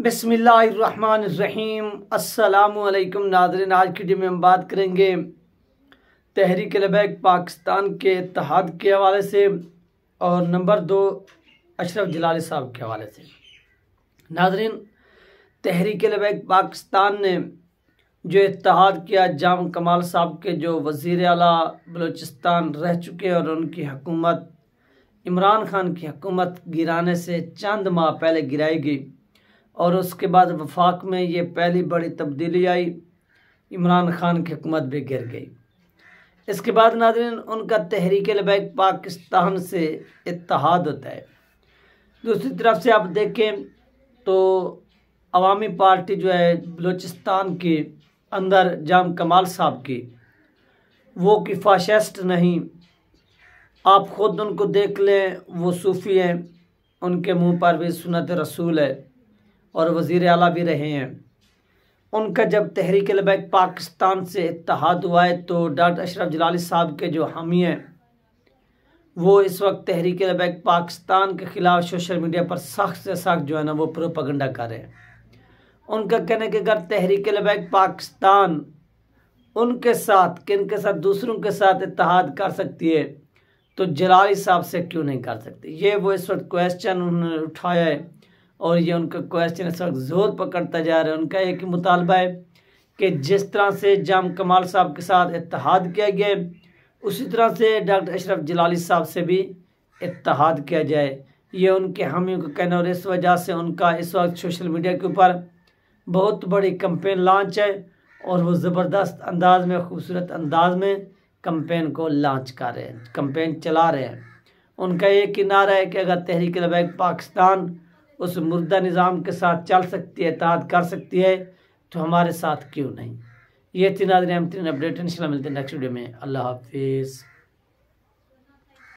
बसमीम् अल्लाम नादरन आज की डी में हम बात करेंगे तहरीक लबैक पाकिस्तान के इतिहाद के हवाले से और नंबर दो अशरफ जलाली साहब के हवाले से नादरीन तहरीक लबैक पाकिस्तान ने जो इतिहाद किया जाम कमाल साहब के जो वज़ी अला बलोचिस्तान रह चुके और उनकी हकूमत इमरान खान की हकूमत गिराने से चंद माह पहले गिराई गई और उसके बाद वफाक में ये पहली बड़ी तब्दीली आई इमरान खान की हुकूमत भी गिर गई इसके बाद नादरीन उनका तहरीक लबैक पाकिस्तान से इतहाद होता है दूसरी तरफ से आप देखें तो अवामी पार्टी जो है बलूचिस्तान के अंदर जाम कमाल साहब की वो कि फाशिस्ट नहीं आप ख़ुद उनको देख लें वो सूफ़ी हैं उनके मुंह पर भी सुनत रसूल है और वज़ी अला भी रहे हैं उनका जब तहरीक लबैक पाकिस्तान से इतिहाद हुआ है तो डॉक्टर अशरफ जलाली साहब के जो हामी हैं वो इस वक्त तहरीक लबैक पाकिस्तान के ख़िलाफ़ सोशल मीडिया पर सख्त से सख्त जो है ना वो प्रोपगंडा कर रहे हैं उनका कहना है कि अगर तहरीक लबैक पाकिस्तान उनके साथ किन के साथ दूसरों के साथ इतहाद कर सकती है तो जलाली साहब से क्यों नहीं कर सकती ये वो इस वक्त क्वेश्चन उन्होंने उठाया है और ये उनका क्वेश्चन इस वक्त जोर पकड़ता जा रहा है उनका एक ही मुतालबा है कि जिस तरह से जाम कमाल साहब के साथ इतिहाद किया गया उसी तरह से डॉक्टर अशरफ जलाली साहब से भी इतिहाद किया जाए ये उनके हामियों का कहना और इस वजह से उनका इस वक्त सोशल मीडिया के ऊपर बहुत बड़ी कंपेन लॉन्च है और वो ज़बरदस्त अंदाज में खूबसूरत अंदाज में कंपेन को लॉन्च कर रहे हैं कंपेन चला रहे हैं उनका ये किनारा है कि अगर तहरीक लबैक पाकिस्तान उस मुर्दा निज़ाम के साथ चल सकती है ताद कर सकती है तो हमारे साथ क्यों नहीं ये थी नाजन अहमद अपडेट इन मिलते हैं नेक्स्ट वीडियो में अल्लाह हाफिज़